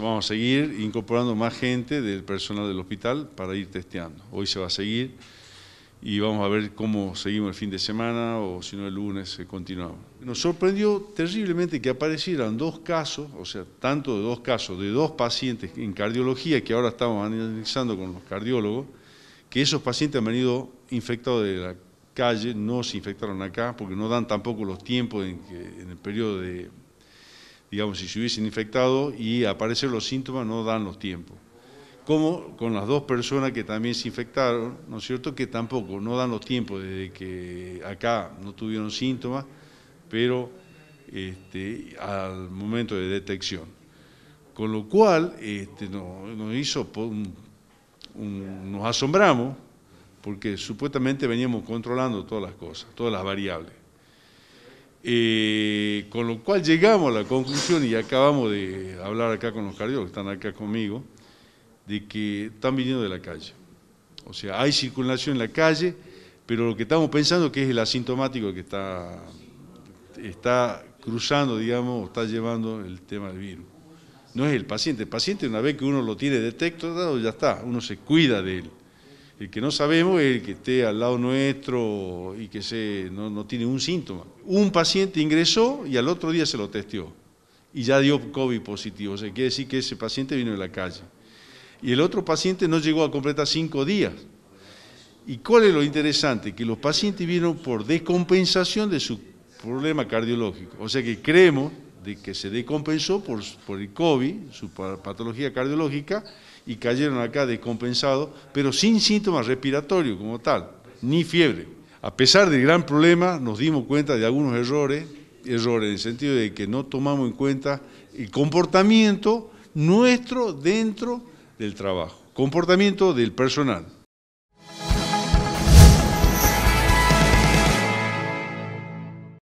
Vamos a seguir incorporando más gente del personal del hospital para ir testeando. Hoy se va a seguir y vamos a ver cómo seguimos el fin de semana o si no el lunes eh, continuamos. Nos sorprendió terriblemente que aparecieran dos casos, o sea, tanto de dos casos, de dos pacientes en cardiología que ahora estamos analizando con los cardiólogos, que esos pacientes han venido infectados de la calle, no se infectaron acá porque no dan tampoco los tiempos en, en el periodo de digamos, si se hubiesen infectado y aparecen los síntomas, no dan los tiempos. Como con las dos personas que también se infectaron, ¿no es cierto? Que tampoco, no dan los tiempos desde que acá no tuvieron síntomas, pero este, al momento de detección. Con lo cual, este, nos, nos asombramos, porque supuestamente veníamos controlando todas las cosas, todas las variables. Eh, con lo cual llegamos a la conclusión y acabamos de hablar acá con los cardiólogos que están acá conmigo, de que están viniendo de la calle. O sea, hay circulación en la calle, pero lo que estamos pensando que es el asintomático que está, está cruzando, digamos, o está llevando el tema del virus. No es el paciente, el paciente una vez que uno lo tiene detectado, ya está, uno se cuida de él. El que no sabemos es el que esté al lado nuestro y que se, no, no, tiene un síntoma. Un paciente ingresó y al otro día se lo testeó y ya dio COVID positivo. O sea, quiere decir que ese paciente vino de la calle. Y el otro paciente no llegó a completar cinco días. ¿Y cuál es lo interesante? Que los pacientes vinieron por descompensación de su problema cardiológico. O sea que creemos de que se decompensó por, el COVID, su patología cardiológica, y cayeron acá descompensados, pero sin síntomas respiratorios como tal, ni fiebre. A pesar del gran problema, nos dimos cuenta de algunos errores, errores en el sentido de que no tomamos en cuenta el comportamiento nuestro dentro del trabajo, comportamiento del personal.